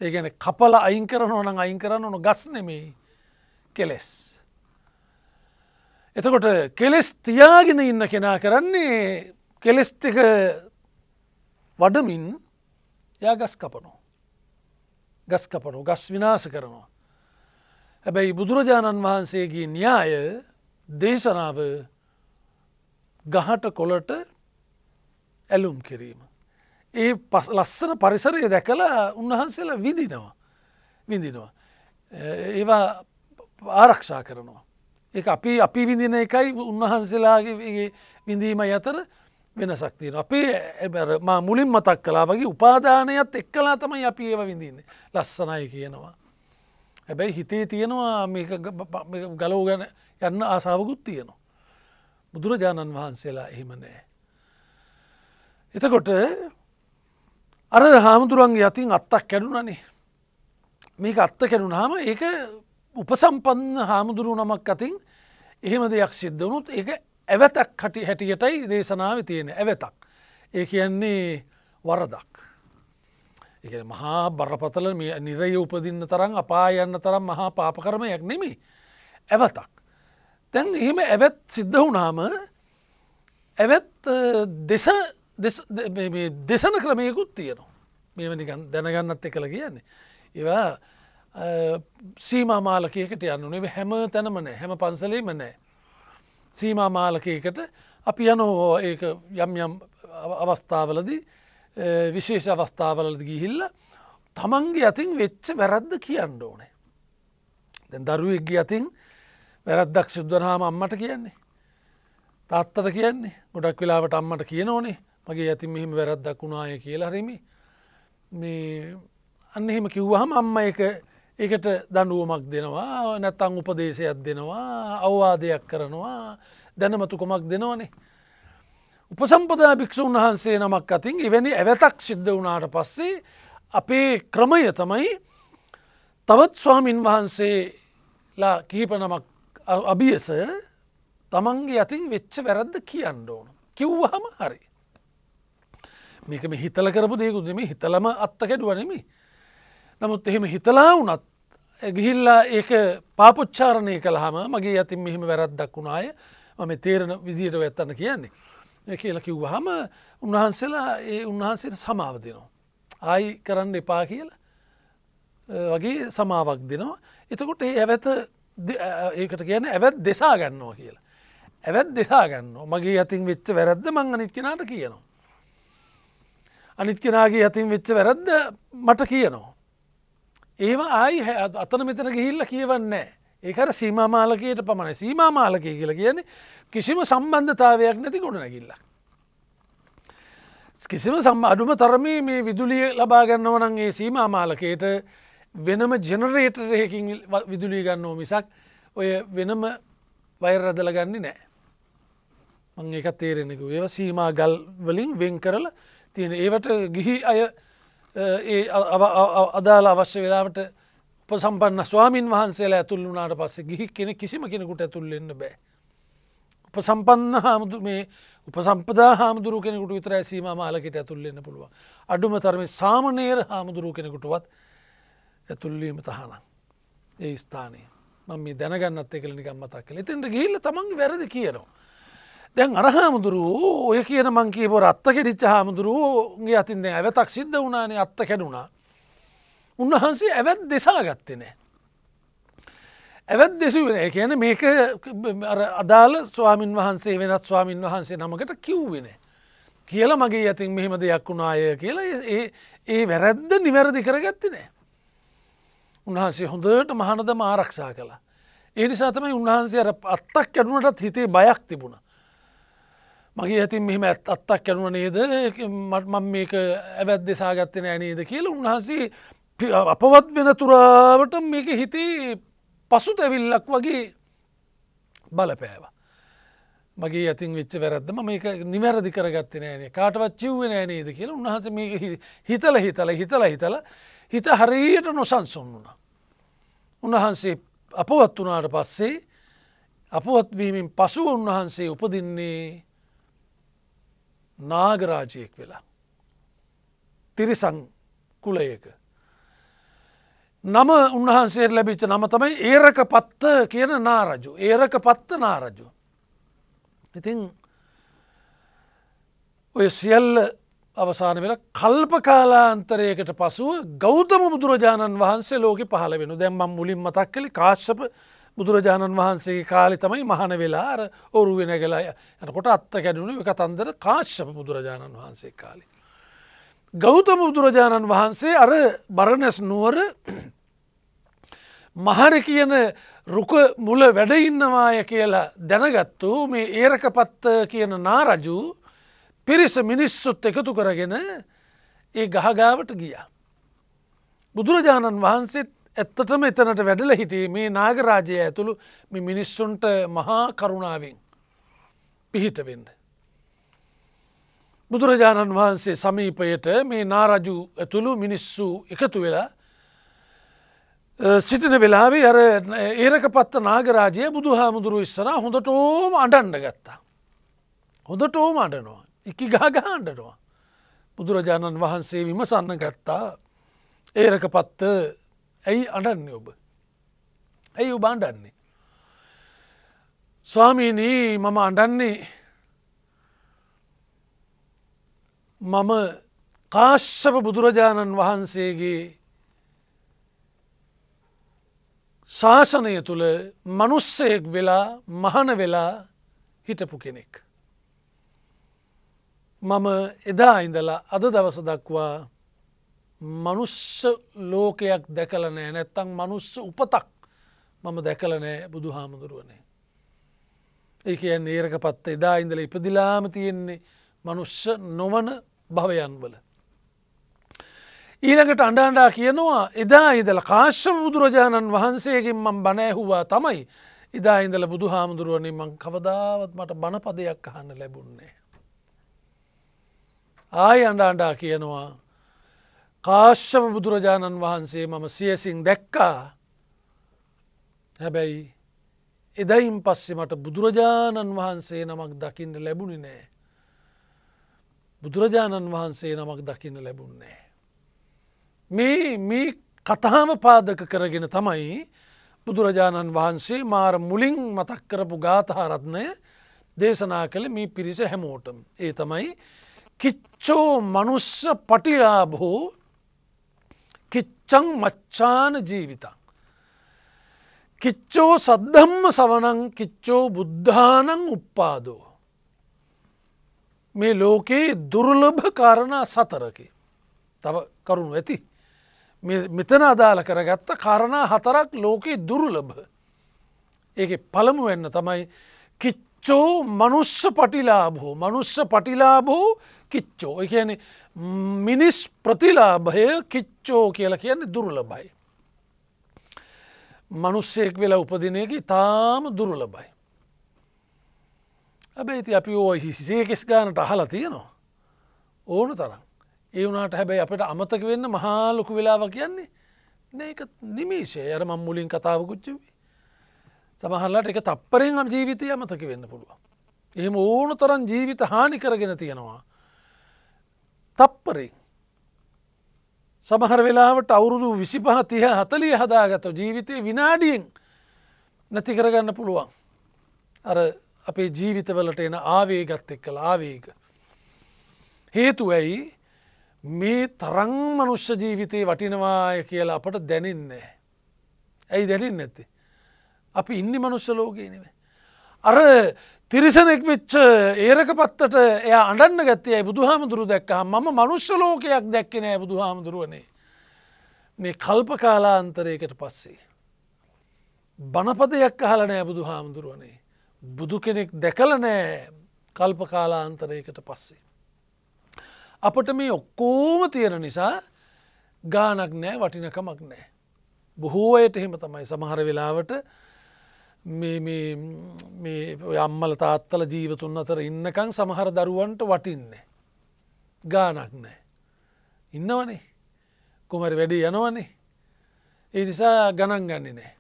ඒගැන කපල අයින් කරන ඕන අයින් කරන්න ඕන ගස් නෙමෙයි කෙලෙස්. එතකොට කෙලෙස් තියාගෙන ඉන්න කෙනා කරන්නේ කෙලෙස්ටික වඩමින් යා ගස් කපනෝ. ගස් කපනු ගස් විනාස කරනවා. හැබැයි බුදුරජාණන් වහන්සේගේ න්‍යාය දේශනාව ගහට කොලට ඇලුම් කිරීම. ඒ පස් ලස්සන පරිසරය දැකලා උන්වහන්සේලා විඳිනවා විඳිනවා. ඒවා ආරක්ෂා කරනවා. ඒ අපි අපි විඳින එකයි උන්වහන්සේලාගේ විඳීම අතර වෙනසක් තියෙන. අපේ එබැර මුලින් මතක් කලා වගේ උපාදානයත් එක්කලා තමයි අපි ඒව විඳින්නේ ලස්සනයි කියනවා. හැබැයි හිතේ තියෙනවා ගලෝ ගැන යන්න ආසාාවකුත් තියෙනවා. බුදුරජාණන් වහන්සේලා එහෙම නෑ. එතකොට අර හාමුදුරුවන්ගේ යතින් අත්තක් කැඩුනනේ මේක අත්ත කැඩුන හාම ඒක උපසම්පන්න හාමුදුරුව නමක් අතින් එහෙම දෙයක් සිද්ධවනුත් ඒ ඇවතක් හටි හැටියටයි දේශනාව තියෙන ඇවතක් ඒ කියන්නේ වරදක්. එක මහා බරපතල නිරය උපදින්න තරම් අපා යන්න තරම් මහා පාපකරමයක් නෙමේ ඇවතක්. තැන් එහෙම ඇවැත් සිද්ධ වුණාම ඇවැත් දෙසන ක්‍රමයකුත් තියෙනවා මේමනිකන් දැනගන්නත් එකළ කියන්නේ. ඒවා සීමමාලකයකට යන්නුනේ හැම තැනම නෑ හැම පන්සලේම නෑ. සීමමාලකයකට අපි යනෝ ඒ යම් යම් අවස්ථාවලදී Eh, විශේෂ අවස්ථාවලද ගිහිල්ල තමන්ගේ අතින් වෙච්ච වැරද්ද කියන්න ඕනේ. දැ දරුවෙක්ග අතින් වැරද්දක් සිද්ධනාම අම්මට කියන්නේ. තාත්තට කියන්නේ ගොඩක් වෙලාවට අම්මට කියන ඕනේ මගේ ඇති මෙහිම වැරද්දක් වුණාය කියලා හරිමි මේ අන්න එහෙම කිව්වහම අම්ම එක ඒකට දඩුවමක් දෙනවා නැත්තං උපදේශයක් දෙනවා අවවාදයක් කරනවා දැනමතුකොමක් දෙනවානේ උපසම්පදා භික්‍ෂූන් වහන්සේ නමක් අතින් එවැනි ඇවතක් සිද්ධ වනාට පස්සේ අපේ ක්‍රමය තමයි තවත් ස්වාමින් වහන්සේලා කීප නමක් අභියසය තමන්ගේ අතින් වෙච්ච වැරද්ද කියන්න ඕන. කිව්වහම හරි. මේකම හිතල කරපු දෙකුදෙම හිතලම අත්තකැඩුවනෙමි. නමුත් එහෙම හිතලා වනත් ගිහිල්ලා ඒක පාපොච්චාරණය කළහම මගේ ඇතින් මෙහෙම වැරද්දක් වුණාය මම තේරණ විදියට ඇත්තන්න කියන්නේ. කියලා කිව්ව හම උන්වහන්සේලා ඒ උන්වහන්සේට සමාව දෙනවා. ආයි කරන්න එපා කියල වගේ සමාවක් දෙනවා. එතකොට ඒ ඇවැත ඒකට කියන ඇවැත් දෙසා ගන්නවා කියලා. ඇවැත් දෙසා ගන්න මගේ අතින් වෙච්ච වැරද්ද මං අනිත් කෙනාට කියනවා. අනිත් කෙනගේ අතින් වෙච්ච වැරද්ද මට කියනවා. ඒවා ආයි අතන මෙතන ගිහිල්ල කියවන්නේ. ඒකට සීමමාලකයට පමණ සීමමාලකය කියලා කියන්නේ කිසිම සම්බන්ධතාවයක් නැති ගොඩනැකිල්ලක්. කිසිම සම් අඩුම තරමේ මේ විදුලිය ලබා ගන්නවනන් ඒ සීමමාලකයට වෙනම ජෙනරේටරයකින් විදුලී ගන්නෝ මිසක් ඔය වෙනම වෛරරදල ගන්නේ නෑ. මං එකත් තේරෙනෙකු ඒව සීමා ගල් වලින් වෙන් කරල තියෙන ඒවට ගිහි අය ඒ අදාළ අවශ්‍ය වෙලාවට උපසම්පන්න ස්වාමීන් වහන්සේලා ඇතුල් වුණට පස්සේ ගිහි කෙන කිසිම කෙනෙකුට ඇතුල්ලෙන්න බෑ. උපසම්පන්න හාමුදු මේ උපසම්පදා හාමුදුරු කෙනෙකුට විතර ඇසීම මාලකට ඇතුල්ලෙන්න පුළුව. අඩුම තරම සාමනේර හාමුදුරු කෙනෙකුටුවත් ඇතුල්ලීම තහනම්. ඒ ස්ථානය මම මේ දැනගන්නත් එකලනිකම් මතක් කළ එතෙන්ට ගිල්ල තමන් වැරදි කියනවා. දැන් අර හාමුදුරුවෝ ඔය කියන මංකීපොර අත්ත කෙඩිච්ච හාමුදුරුවෝගේ අතින් දැ ඇවතක් සිද්ධ වනානේ අත්ත කැඩුණා උන්වහන්සේ ඇවැත් දෙසා ගත්තෙන. ඇවැත් දෙසුවෙන කියන මේක අදාළ ස්වාමින් වහන්සේ වෙනත් ස්වාමින් වහන්සේ නමකට කිව්වෙන. කියල මගේ ඇතින් මෙහෙම දෙයක් වුණාය කියලා ඒ ඒ වැරැද්ද නිවැරදි කරගත්ති නෑ. උන්වහන්සේ හොඳට මහනදම ආරක්ෂා කලා. ඒ නිසා තමයි උන්වහන්සේ අර අත්තක් කැඩුනටත් හිතේ බයක් තිබුණ. මගේ ඇතින් මෙම ඇත් අත්තක් කැනුව නේද මම මේක ඇවැත් දෙසාගත්තෙන ඇනේද කියලා උන්වහන්සේ අපවත් වෙන තුරාවට මේක හිතේ පසු තැවිල්ලක් වගේ බලපෑවා. මගේ ඇතින් වෙච්ච වැරද්දම මේක නිවැරදි කරගත්ත නෑනේ කාටවත් චිව්ව නෑනේද කියලා උන්හස මේ හිතල හිතල හිතල හිතල හිත හරියට නොසන්සුන් වුණා. උන්වහන්සේ අපවත් වනාට පස්සේ අපවත්වීමෙන් පසුව උන්වහන්සේ උපදින්නේ නාගරාජයෙක් වෙලා. තිරිසං කුලයක නම උන්වහන්සේ ලැබිච්ච නම තමයි ඒරක පත්ත කියන නාරජු ඒරක පත්ත නාරජු. ඉතින් ඔය සියල්ල අවසාන වෙල කල්ප කාලාන්තරයකට පසුව ගෞතම බුදුරජාණන් වහන්සේ ලෝක පහල වෙන දැම්මම් මුලින් මතක් කලි කාශ්‍යප බුදුරජාණන් වහන්සේ කාලි තමයි මහන වෙලාර ඔරු වෙනගලා යනකොට අත්ත කැඩුණු කතන්දර කාශ්‍යප බුදුරජාණන් වහන්සේ කාලේ. ගෞතම බුදුරජාණන් වහන්සේ අර බරණැස් නුවර මහර කියන රුක මුල වැඩඉන්නවාය කියලා දැනගත්තු මේ ඒරකපත්ත කියන නාරජු පිරිස මිනිස්සුත් එකතු කරගෙන ඒ ගහගාවට ගියා. බුදුරජාණන් වහන්සේත් ඇත්තටම එතනට වැඩල හිටිය මේ නාගරාජය ඇතුළු මිනිස්සුන්ට මහා කරුණාවෙන් පිහිටවෙන්න. බුදුරජාණන් වහන්සේ සමීපයට මේ නාරජු ඇතුළු මිනිස්සු එකතු වෙලා සිටින වෙලාවේ අර ඒරක පත්ත නාගරාජය බුදු හාමුදුරු ඉස්සර හොඳට ඕම අඩන්ඩ ගත්තා. හොඳට ඕම අඩනවා එක ගාගා අඩනවා. බුදුරජාණන් වහන්සේ විමසන්න ගත්තා ඒරක පත්ත ඇයි අඩන්නේ ඔබ. ඇයි ඔබ අඩන්නේ. ස්වාමීනී මම අඩන්නේ මම කාශ්‍යප බුදුරජාණන් වහන්සේගේ ශාසනය තුළ මනුස්සයෙක් වෙලා මහන වෙලා හිටපු කෙනෙක්. මම එදා ඉඳලා අද දවස දක්වා මනුස්ස ලෝකයක් දැකලනෑ නැත්තං මනුස්ස උපතක් මම දැකලනෑ බුදු හාමුදුරුවනේ. ඒ කියන්නේ ඒරක පත්ත එදා ඉඳල ඉපදිලාම තියෙන්නේ මනුෂ්‍ය නොවන භවයන්වල. ඊළඟට අඩාඩා කියනවා එදා ඉදල කාශ්‍ය බුදුරජාණන් වහන්සේකින් මං බනෑහුවා තමයි ඉදා ඉඳල බුදු හාමුදුරුවනි මං කවදාවත් මට බණපදයක් අහන්න ලැබුන්නේ. ආය අඩාඩා කියනවා කාශ්‍යප බුදුරජාණන් වහන්සේ මම සියසින් දැක්කා හැබැයි එදයින් පස්සේ මට බුදුරජාණන් වහන්සේ නමක් දකිින්ට ලැබුණි නෑ. බුදුරජාණන් වහන්සේ නමක් දකින්න ලැබුන්නේ. මේ මේ කතහාම පාදක කරගෙන තමයි බුදුරජාණන් වහන්සේ මාර මුලින් මතක් කරපු ගාථහරත්නය දේශනා කළ මේ පිරිස හැමෝටම්. ඒ තමයි කිච්චෝ මනුස්ස පටිලාබෝ කිච්චං මච්චාන ජීවිතං. කිච්චෝ සද්ධම්ම සවනං කිච්චෝ බුද්ධානං උප්පාදෝ. මේ ලෝකයේ දුර්ලභ කාරණා සතරකි. තව කරුණු ඇති. මෙතන අදාළ කරගත්ත කාරණා හතරක් ලෝකයේ දුර්ලභ. ඒක පළමු වෙන්න තමයි කිච්චෝ මනුස්ස පටිලාබහෝ මනුස්ස පටිලාබෝ කිච්චෝ එකන මිනිස් ප්‍රතිලාභය කිච්චෝ කියලා කියන්නේ දුර්ලබයි. මනුස්සෙක් වෙලා උපදිනයකි තාම දුර්ලබයි. හැබැයි අපි ඕ හිසේකෙස් ගානට අහලා තියෙනවා ඕන තරම් ඒ වුණට හැබැයි අපට අමතක වෙන්න මහාලොකු වෙලාව කියන්නේ නඒක නිමේෂය අර මං මුලින් කතාවකුච්චවී සමහල්ලට එක තප්පරෙන් අම් ජීවිතය අමතක වෙන්න පුළුවන් එහෙම ඕන තරන් ජීවිත හානි කරගෙන තියෙනවා තප්පරෙන් සමහර වෙලාවට අවුරුදු විසිපහ තිය හතලිය හදාගත ජීවිතය විනාඩියෙන් නැති කරගන්න පුළුවන් අර අපේ ජීවිතවලට එන ආවේගත් එක් කළ ආවේග. හේතු ඇයි මේ තරං මනුෂ්‍ය ජීවිතය වටිනවාය කියලා අපට දැනන්නේ. ඇයි දැනින් නැති. අපි ඉන්න මනුෂ්‍ය ලෝකයනෙවේ. අර තිරිසනෙක් වෙච්ච ඒරක පත්තට එය අඩන්න ගත්තයයි බුදු හාමුදුරු දැක්ක මම මනුෂ්‍ය ලෝකයක් දැක්කනෑ බුදු හාමුදුරුවනේ. මේ කල්ප කාලාන්තරයකට පස්සේ. බනපදයක් අහලනෑ බුදු හාමුදුරුවනේ. බුදු කෙනෙක් දැකල නෑ කල්ප කාලාන්තරයකට පස්සේ. අපට මේ ඔක්කෝම තියෙන නිසා ගානක් නෑ වටිනකමක් නෑ. බොහෝයට එහෙම තමයි සමහර වෙලාවට අම්මල තාත්තල ජීවතුන් අතර ඉන්නකං සමහර දරුවන්ට වටින්නේ. ගානක් නෑ. ඉන්නවනේ කුමරි වැඩි යනවනේ. ඒ නිසා ගණන් ගන්නේ නෑ.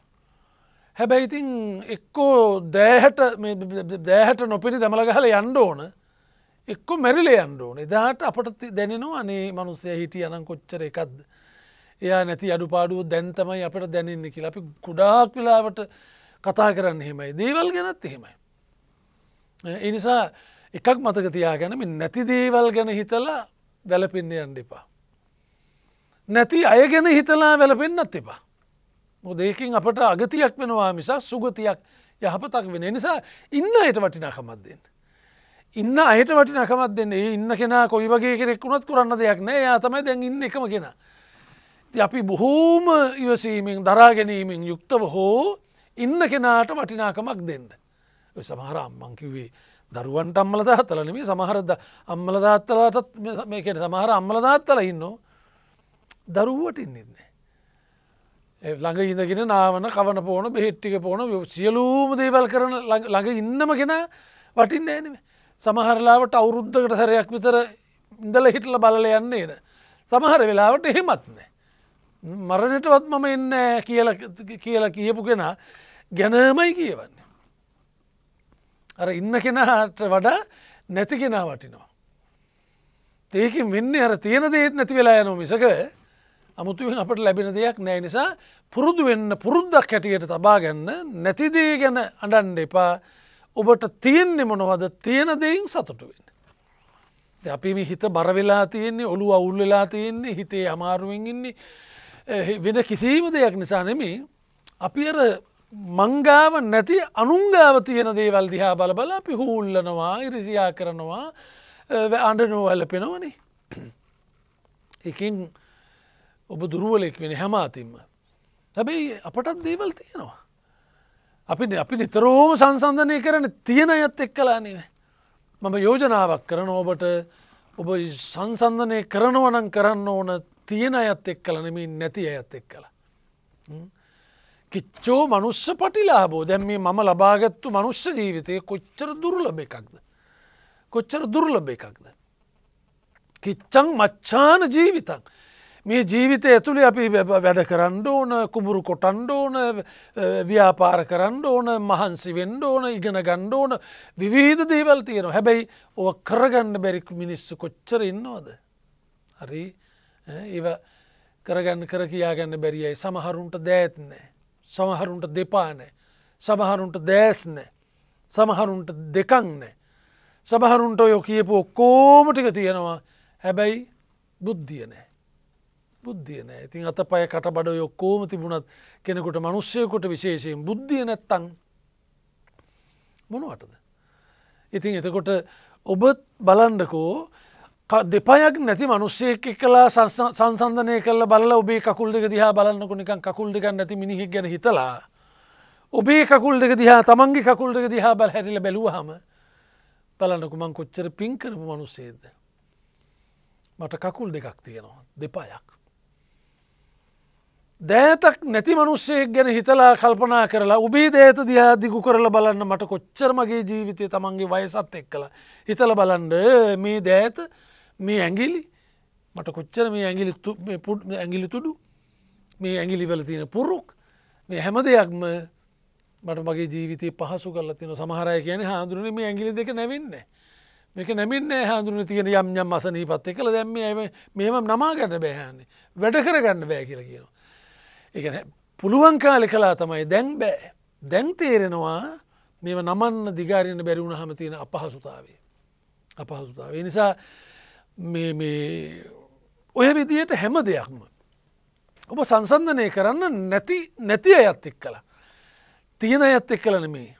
හැබැයි ඉතින් එක්කෝ දෑහැට දෑහැට නොපිරි දමළගහල යන්ඩ ඕන එක්කො මැරිලේ යන්ඩ ඕන එදාට අපට දැනෙනවා අනේ මනුස්සය හිටිය අනම් කොච්චර එකක්ද එයා නැති අඩුපාඩුව දැන්තමයි අපට දැනන්න කියලා අපි කුඩාක් වෙලාවට කතා කරන්න හෙමයි දේවල් ගැනත් එහෙමයි. එනිසා එකක් මතක තියාගැනම නැති දේවල් ගැන හිතලා වැලපෙන්න්න යන්න එපා. නැති අය ගැන හිතලා වැලපෙන්න්නත් එපා. මොදයකින් අපට අගතියක් වෙනවා මිසා සුගතියක් යහපතක් වෙන නිසා ඉන්න අයට වටිනාකමත් දෙන්න. ඉන්න අයට වටිනකමත් දෙන්න ඉන්න කෙනා කොයි වගේ කෙනෙක්ුණත් කරන්න දෙයක් නෑ යාතමයි දැන් ඉන්න එකම කෙන. අපි බොහෝම ඉවසීමෙන් දරාගැනීමෙන් යුක්තව හෝ ඉන්න කෙනාට වටිනාකමක් දෙන්න. සමහර අම්මංකිවේ දරුවන්ට අම්මල දාත්තල නෙමේ සමහරද අම්මල දාත්තලාටත් මේකට සමහර අම්මල දාත්තල ඉන්න දරුවටින් ඉන්නේ. ළඟ ඉඳගෙන නාවන කවන පෝන බෙහෙට්ටික පෝන සියලූම දේවල් කරන ළඟ ඉන්නම කෙන වටින්න ඇනම සමහරලාවට අවුරුද්ධකට සරයක් විතර ඉඳල හිටල බලල යන්න එන. සමහර වෙලාවට එහෙමත්නෑ. මරණටවත් මම එන්න කියලා කියපු කෙනා ගැනමයි කියවන්නේ. අර ඉන්න කෙනාට වඩා නැති කෙනා වටිනවා. ඒකින් වෙන්න අර තියෙන දේත් නැති වෙලා යනෝ මිසක අමුතුවෙන් අපට ලැබෙන දෙයක් නෑ නිසා පුරුදු වෙන්න පුරුද්දක් හැටියට තබා ගන්න නැතිදේ ගැන අඩන්ඩ එපා ඔබට තියෙන්නෙ මොනවද තියෙන දෙයින් සතුට වෙන්න. අපි මේ හිත බරවෙලා තියෙන්නේ ඔළු අවුල් වෙලා තියෙන්නේ හිතේ අමාරුවෙන් ඉන්නේ වෙන කිසිීම දෙයක් නිසා නෙමේ අපි අර මංගාව නැති අනුංගාව තියෙන දේවල් දිහා බල බල අපි හූල්ලනවා ඉරිසියා කරනවා අඩනෝ ඇලපෙනවනේ එකින් ඔබ දුරුවලෙක් වෙන හැම අතින්ම. හැබැයි අපටත් දේවල් තියෙනවා. අපි අපි නිතරෝම සංසන්ධනය කරන තියෙන අයත් එක්කලානේ. මම යෝජනාවක් කරන ඔබට ඔබ සංසන්ධනය කරනවනන් කරන්න ඕන තියෙන අයත් එක් කලනමින් නැති අයත් එක් කළ. කිච්චෝ මනුස්ස පටිලාබෝ දැම් මේ මම ලබාගත්තු මනුස්ස ජීවිතය කොච්චර දුර්ලබ එකක්ද. කොච්චර දුර්ලබ එකක්ද. කිච්චං මච්චාන ජීවිතන්. මේ ජීවිතය ඇතුළි අපි වැඩ කරන්න ඕන කුඹුරු කොටන්ඩ ඕන ව්‍යාපාර කරන්න ඕන මහන්සි වෙන්ඩ ඕන ඉගෙන ගණ්ඩ ඕන විවිධ දේවල් තියෙනවා හැබැයි ඕ කරගන්න බැරික් මිනිස්සු කොච්චර ඉන්නවාද. හරි ඒව කරගන්න කර කියාගන්න බැරියයි සමහරුන්ට දෑත්නෑ. සමහරුන්ට දෙපානෑ. සමහරුන්ට දෑස්නෑ. සමහරුන්ට දෙකංනෑ. සමහරුන්ට යො කියපු ඔක්කෝමටික තියෙනවා හැබැයි බුද්ධියනෑ. බුද්ධිය නෑ ඉතින් අත පය කටබඩ යොක්කෝම තිබුණත් කෙනෙකුට මනුස්්‍යයකොට විශේෂයෙන් බුද්ධිය නැත්තං මොනවටද. ඉතින් එතකොට ඔබ බලන්ඩකෝ දෙපයක් නැති මනුස්සයෙක් කලා සංසන්ධනය කල බල ඔබේ කකුල් දෙක දිහා බලන්නකු නිකන් කකුල් දෙක නැති මිනිහි ගැන හිතලා. ඔබේ කකුල් දෙක දිහා තමන්ගේ කකුල් දෙක දිහා බල හැරිල බැලූහම බලන්නකු මං කොච්චර පින් කරපු මනුස්සේද. මට කකුල් දෙකක් තියෙනවා දෙපායක්. දෑතක් නැති මනුස්සයෙක් ගැන හිතලා කල්පනා කරලා උබේ දේත දිහා දිගු කරලා බලන්න මට කොච්චරමගේ ජීවිතය තමන්ගේ වයසත් එක් කළ හිතල බලන්ඩ මේ දෑත මේ ඇගිලි මට කොච්චර මේ ඇගිලි තුඩු මේ ඇගිලි වල තියෙන පුරුක් මේ හැම දෙයක්ම මට මගේ ජීවිතය පහසු කල තින සමහරය කියන හාදුරන මේ ඇගිලි දෙක නැවෙන්න මේක නැමින්න හාදුරන තියෙන යම් යම් අසනී පත් එක කළ දැම්ම මේම නමාගන්න බෑහන්නේ වැඩ කරගන්න බෑ කියලා කියනවා ඒ පුළුවන් කාලෙ කලා තමයි දැන් බෑ දැන් තේරෙනවා මෙම නමන්න දිගාරන්න බැරිවුණ හම තියෙන අපහසුතාවේ අපහසුතාවේ නිසා ඔය විදියට හැම දෙයක්ම ඔබ සංසන්ධනය කරන්න නැති නැති අයත් එක් කළ තියෙන අයත් එක් කලන මේ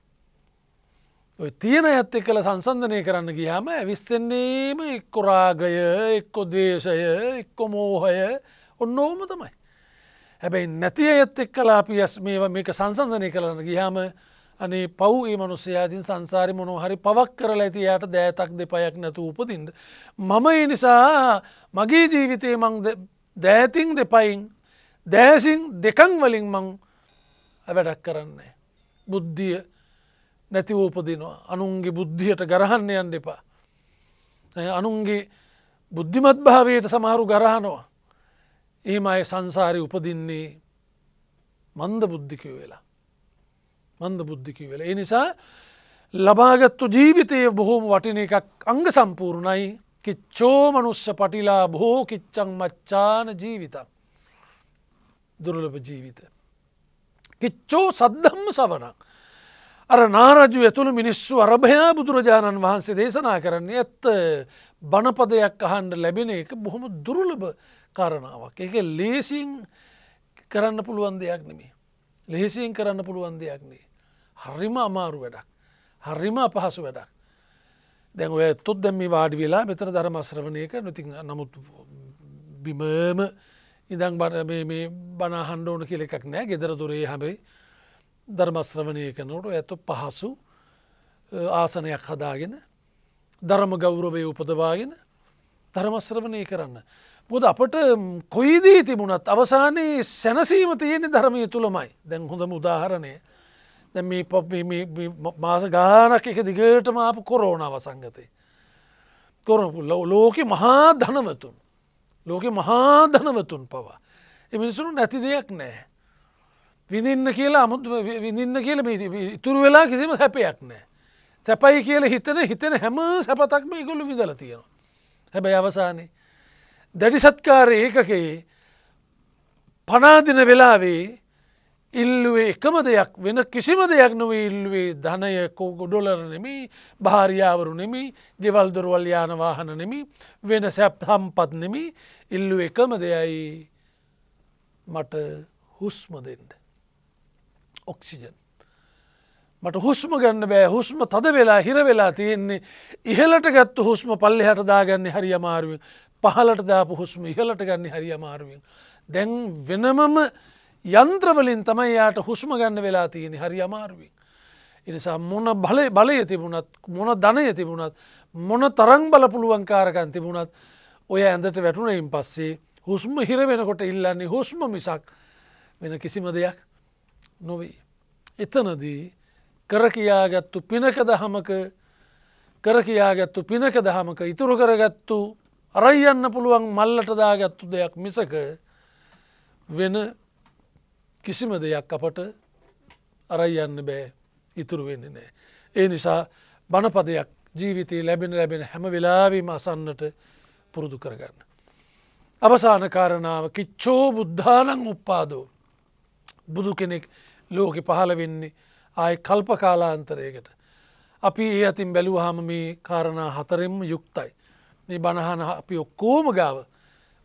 ඔය තියෙන ඇත් එක් කළ සංසන්ධනය කරන්න ගියාම ඇවිස්සන්නේම එක්කොරාගය එක්කො දේශය එක්කො මෝහය ඔන්න ඕම තමයි හැබැයි නැති අයත් එක්කලා අපි ඇස් මේ මේක සංසන්ධනය කරන්න ගිහාම අනේ පව් ඒ මනුස්්‍යයාජින් සංසාරි මොනො හරි පවක් කරලා ඇති යට දෑතක් දෙපයක් නැතු උපදින්ට. මම ඒ නිසා මගේ ජීවිතය මං දෑතින් දෙපයින් දෑසින් දෙකං වලින් මං වැඩක් කරන්නේ. බුද්ධිය නැති ඕපදිනවා අනුන්ගේ බුද්ධියට ගරහන්න යන්න එපා. අනුන්ගේ බුද්ධිමත් භාවයට සමහරු ගරහනවා. ඒම අය සංසාරය උපදින්නේ මන්ද බුද්ධිකව වෙලා. මන්ද බුද්ධිකි වෙලා. ඒ නිසා ලබාගත්තු ජීවිතය බොහෝම වටින එකක් අංග සම්පූර්ණයි කිච්චෝ මනුස්ස පටිලා බොහෝ කිච්චං මච්චාන ජීවිත දුර්ලභ ජීවිත. කිච්චෝ සද්ධම්ම සවනක්. අර නාරජු ඇතුළු මිනිස්සු අරභයා බුදුරජාණන් වහන්සේ දේශනා කරන්නේ ඇත්ත බණපදයක් අහන්ඩ ලැබෙන එක බොහොම දුර්ලභ කාරණාවක්. එක ලේසින් කරන්න පුළුවන් දෙයක් නෙමේ. ලෙහෙසියෙන් කරන්න පුළුවන් දෙයක් නේ. හරිම අමාරු වැඩක්. හරිම අපහසු වැඩක්. දැන් ඔය තුත් දැම්ම වාඩි වෙලා මෙතර ධර්ම අශ්‍රවණයක නොති නමුත් බිමම ඉදන් බට මේ බනාහන්ඩ ඕන කියල එකක් නෑ ගෙදර දුරේ හැබේ ධර්මශ්‍රවණයකනොට ඇතු පහසු ආසනයක් හදාගෙන ධර්ම ගෞරවය උපදවාගෙන ධර්මශ්‍රවණය කරන්න. මොද අපට කොයිදී තිබුණත් අවසානයේ සැනසීම තියෙන ධර්මය තුළමයි දැන් හොඳම උදාහරණය දැ මේ පොප් මාස ගානක් එක දිගටම අප කොරෝනාව සංගතය. කොරපුල්ල ලෝකෙ මහා ධනවතුන් ලෝකෙ මහා ධනවතුන් පවා. එමිනිසුරු නැති දෙයක් නෑ. විඳන්න කියලා අමුත් විඳන්න කියල ඉතුරු වෙලා කිසිම හැපයක් නෑ. සැපයි කියල හිතන හිතන හැම සැපතක්ම ඉගොල්ලු විදල තියෙනවා. හැබැයි අවසානයේ දැඩි සත්කාර ඒකකයේ පනාදින වෙලාවේ ඉල්ලුවේ එකම දෙයක් වෙන කිසිම දෙයක් නොවේ ඉල්ලුවේ ධනයකෝ ගොඩොලර නෙමි භාරියාවරු නෙමි ගෙවල් දොරවල් යාන වාහන නෙමි වෙන සැප් හම්පත් නෙමි ඉල්ලුව එකම දෙයයි මට හුස්ම දෙෙන්ට ඔක්සිජන් මට හුස්ම ගන්න බෑ හුස්ම තද වෙලා හිර වෙලා තියෙන්නේ ඉහලට ගත්තු හුස්ම පල්ලි හටදාගන්නේ හරි අමාරුව පහලට දාපු හුස්ම ඉහලට ගන්න හරි අමාරුවෙන්. දැන් වෙනමම යන්ත්‍රවලින් තමයි යාට හුස්ම ගන්න වෙලා තියෙන හරි අමාරුවෙන්. එනිසා මොන බල බලය තිබුණත් මොන ධනය තිබුණත් මොන තරං බලපුළුවන් කාරකන් තිබුණත් ඔය ඇඳට වැටුනයින් පස්සේ හුස්ම හිර වෙනකොට ඉල්ලන්නේ හුස්ම මිසක් වෙන කිසිම දෙයක් නොවී. එතනදී කරකයාගත්තු පිනක දහමක කරකයාගත්තු පිනක දහමක ඉතුරු කරගත්තු අරයියන්න පුළුවන් මල්ලට දාගත්තු දෙයක් මිසක වෙන කිසිම දෙයක් අපට අරයියන්න බෑ ඉතුරු වෙන්න නෑ. ඒ නිසා බණපදයක් ජීවිතයේ ලැබෙන ලැබෙන හැම වෙලාවීම අසන්නට පුරුදු කරගන්න. අවසාන කාරණාව කිච්චෝ බුද්ධානං උප්පාදෝ. බුදු කෙනෙක් ලෝකෙ පහළ වෙන්නේ ආය කල්ප කාලාන්තරයකට. අපි ඒ අතින් බැලූ හම මේ කාරණා හතරෙන්ම යුක්තයි. මේ බණහන අපි ඔක්කෝම ගාව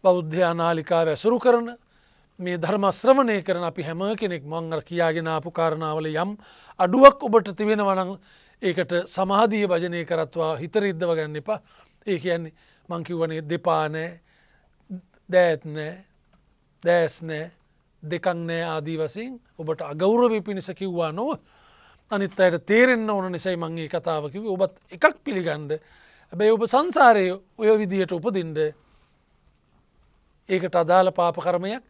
බෞද්ධයා නාලිකා වැසුරු කරන මේ ධර්මශ්‍රවණය කරන අපි හැම කෙනෙක් මං අර කියාගෙන ආපු කාරණාවල යම් අඩුවක් ඔබට තිබෙනවනං ඒකට සමාධිය භජනය කරත්වා හිතරිද්දව ගන්න එපා ඒ කියන්නේ මංකිවනේ දෙපානෑ දෑත්නෑ දෑස්නෑ දෙකක් නෑ ආදී වසින් ඔබට අගෞරවය පිණිස කිව්වා නොව අනිත් අයට තේරෙන්න්න ඕන නිසයි මංගේ කතාවකිව ඔබත් එකක් පිළිගන්ඩ හැබැයි ඔබ සංසාරය ඔය විදිහට උපදින්ට ඒකට අදාළ පාප කරමයක්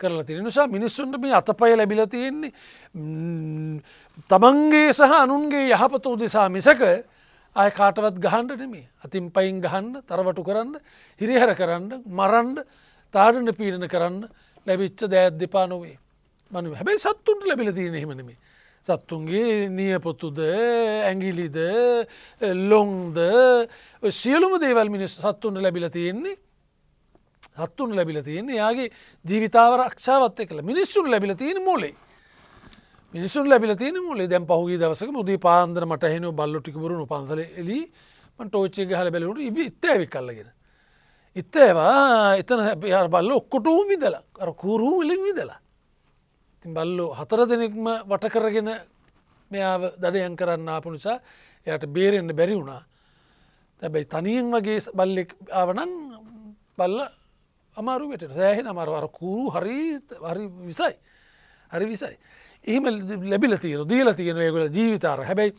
කරලා තිරි නිසා මිනිස්සුන්ට මේ අතපය ලැබිල තියෙන්නේ තමන්ගේ සහ අනුන්ගේ යහපත උදෙසා මිසක ආය කාටවත් ගහන්ඩ නෙමේ අතින් පයින් ගහන්න තරවටු කරන්න හිරිහර කරන්න මරන්ඩ තාඩන පීඩන කරන්න ලැබිච්ච දෑත් දෙපා නොවේ මනු හැබැයි සත්තුන්ට ලැබිල තියෙන හෙමනීමේ සත්තුන්ගේ නියපොතුද ඇගිලිද ලොංද සියලුම දේවල් මිනිස් සත්තුන්ට ලැබිල තියෙන්නේ සත්තුන් ලැබිල තියෙන්නේ යාගේ ජීවිතාව රක්ෂාවත් එකල මිනිස්සුන් ලැබිල තියෙන මොලේ මිනිසුන් ලැබිල තියෙන මුලේ දැන් පහුගේ දවසක මුදී පාන්දර මට හෙන බල්ලොටිකපුරුණු පන්සල එලි ටෝච්චේ හල බැලුට ඉබ ඉත්තඇවි කල්ලගෙන. ඉත්තඒවා එතන බල්ල ඔක්කොටූ විදලා කර කුරුම් ලින් විදලා ඉතින් බල්ලෝ හතර දෙනෙක්ම වටකරගෙන මෙයාව දඩයන් කරන්න ආපු නිසා එයට බේරෙන්න්න බැරි වුණා තැබැයි තනියෙන් වගේ බල්ලෙක් ආවනන් බල්ල අමාරුවට සෑහෙන අමරවර කූරු හරි හරි විසයි හරි විසයි එහම ලැබිල තීර දීල තියෙන ඒගොල ජීවිතාර හැබැයි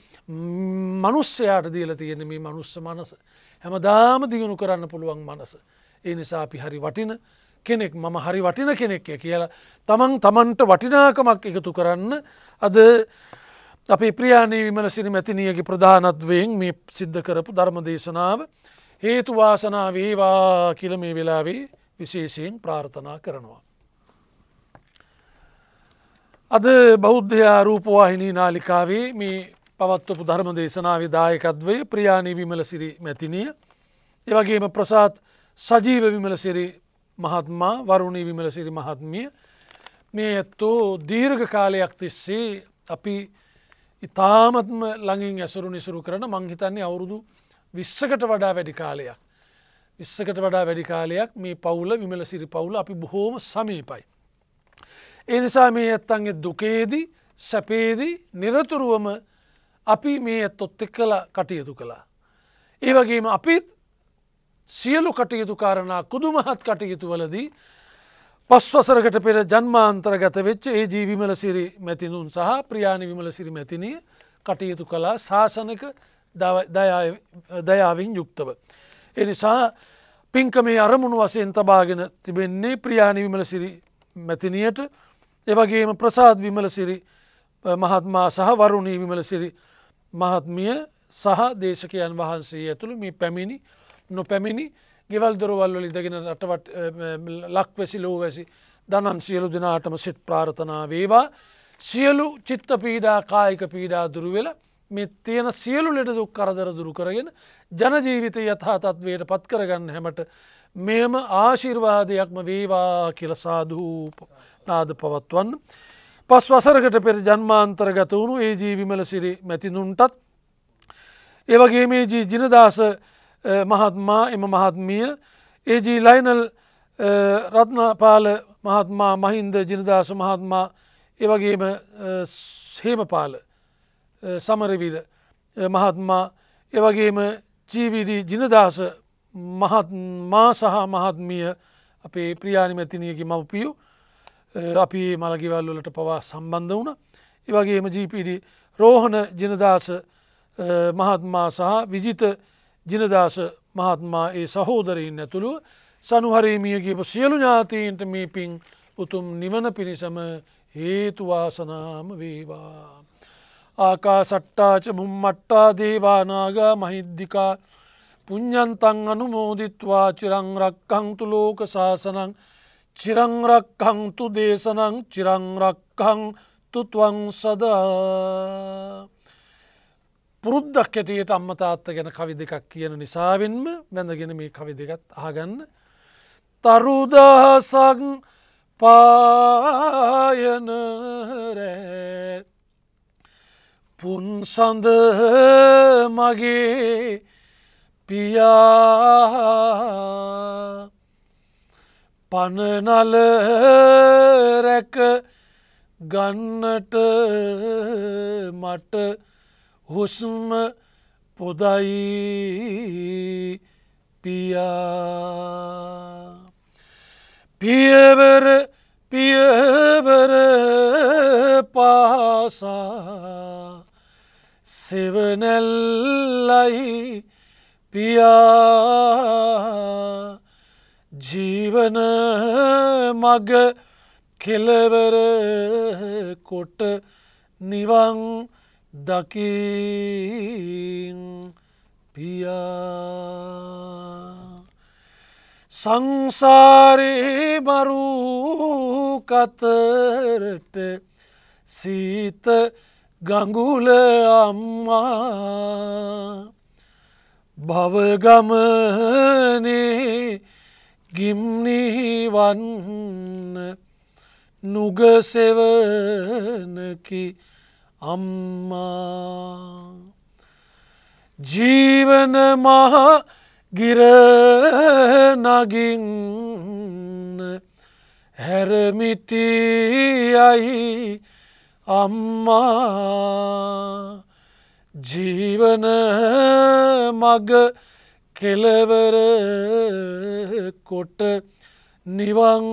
මනුස්්‍යයාට දීල තියෙන මේ මනුස්ස මනස හැම දාම දියුණු කරන්න පුළුවන් මනස ඒ නිසා අපි හරි වටින කෙනෙක් මම හරි වටින කෙනෙක්ය කියලා තමන් තමන්ට වටිනාකමක් එකතු කරන්න අද අපි ප්‍රියාණී විමල සිරි මැතිනියගේ ප්‍රධානත්වයෙන් මේ සිද්ධ කරපු ධර්ම දේශනාව හේතු වාසනාව වේවා කියල මේ වෙලාවේ විශේෂයෙන් ප්‍රාර්ථනා කරනවා. අද බෞද්ධයා රූපවාහිනී නාලිකාවේ මේ පවත්වපු ධර්ම දේශනාව දායකත්වය ප්‍රියාණී විමල සිරි මැතිනිය. එවගේම ප්‍රසාත් සජීව විමල සිරි මහත්මා වරුණී විමලසිරි මහත්මිය මේ ඇත්තෝ දීර්ඝ කාලයක් තිස්සේ අපි ඉතාමත්ම ළඟින් ඇසුරු නිසුරු කරන මංහිතන්නේ අවුරුදු විස්සකට වඩා වැඩි කාලයක්. විස්සකට වඩා වැඩි කාලයක් මේ පවුල විමලසිරි පවුල අපි බොහෝම සමීපයි. ඒ නිසා මේ ඇත්තන්ගේ දුකේදී සැපේදී නිරතුරුවම අපි මේ ඇත්තොත් එක් කළ කටයුතු කළා. ඒ වගේම අපිත් සියලු කටයුතු කාරණා කුදුමහත් කටයුතුවලදී පස්වසරකට පෙර ජන්මාන්තරගත වෙච්ච ඒ ජී විමල සිරි මැතිනුන් සහ ප්‍රියාණ විමල සිරි මැතිනය කටයුතු කලා ශාසනක දයාවෙන් යුක්තව. එනිසා පින්කමේ අරමුණු වසයෙන් තබාගෙන තිබෙන්නේ ප්‍රියාණ විමල සිරි මැතිනියට එවගේම ප්‍රසාත් විමල සිරි මහත්මා සහ වරුණී විමල සිරි මහත්මිය සහ දේශකයන් වහන්සේ ඇතුළු මේ පැමිණි නොපැමිණි ගෙවල් දොරවල්ල ඉදගෙන රටවට ලක්වැසි ලෝවැසි දනන් සියලු දෙනාටම සිත් ප්‍රාර්ථනා වේවා. සියලු චිත්ත පීඩා කායික පීඩා දුරුවෙල මෙ තියෙන සියලු ලෙඩ දුක් කරදර දුරු කරගෙන ජනජීවිත යථාතත්වයට පත්කරගන්න හැමට මෙම ආශිර්වාදයක්ම වේවා කියල සාධූ නාද පවත්වන්න. පස් වසරකට පෙර ජන්මාන්තරගත වුණු ඒ ජීවිමල සිරි මැතිනුන්ටත්. ඒවගේ මේ ජී ජිනදාස මහත්මා එම මහත්මිය ඒජී ලයිනල් රත්නපාල මහත්මා මහින්ද ජිනදාස මහත්මා ඒවගේම හේමපාල සමරවිර මහත්මා ඒවගේම ජීවිඩි ජිනදාස මහත්මා සහ මහත්මිය අපේ ප්‍රියානිමැතිනියකි මව්පියෝ අපි මළගිවල්ලට පවා සම්බන්ධ වුණ. ඒවගේම ජීපිඩි රෝහණ ජනදාස මහත්මා e, සහ විජිත ජිනදාස මහත්මා ඒ සහෝදරයින් ඇතුළු සනුහරීමියගේපු සියලු ඥාතීන්ට මේ පින් උතුම් නිවන පිණිසම හේතුවාසනාම වේවා. ආකා සට්ටාච බුම්මට්ටා දේවානාග මහිද්දිිකා පුං්ඥන්තන් අනුමෝදිත්වා චිරංරක්කංතු ලෝක සාසනං චිරංරක්කංතු දේශනං චිරංරක්කං තුත්වන් සදා පුරුද්දක් ඇටියට අම්මතාත්ත ගැන කවි දෙකක් කියන නිසාවෙන්ම බැඳගෙන මේ කවි දෙකත් අහගන්න. තරුදහසක් පායනරෑ පුන්සඳ මගේ පියා පනනල රැක ගන්නට මට हुस्म पुदाई पिया पियवर पियवर पासा சிவனெல்லை பியா ජීවන මග කෙලවර කොට නිවන් දකින් පියා සංසාරේ මරු කතරට සීත ගඟුල අම්මා භවගමනේ ගිම්නිවන්න නුගසෙවනකි අම්මා ජීවන මහ ගිරනගින් හැරමිටියයි අම්මා ජීවන මග කෙලවර කොට නිවන්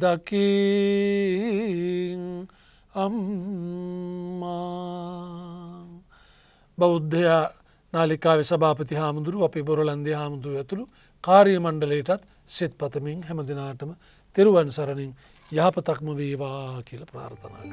දකිින් අම්මා බෞද්ධයා නාලිකාව සභාපති හාමුදුරු අපේ බොරලන්දේ හාමුදුරුව ඇතුළු කාරය මණ්ඩලයටත් සෙත් පතමින් හැමදිනාටම තෙරුවන් සරණින් යහපතක්ම වේවා කියල ප්‍රාර්ථනාග.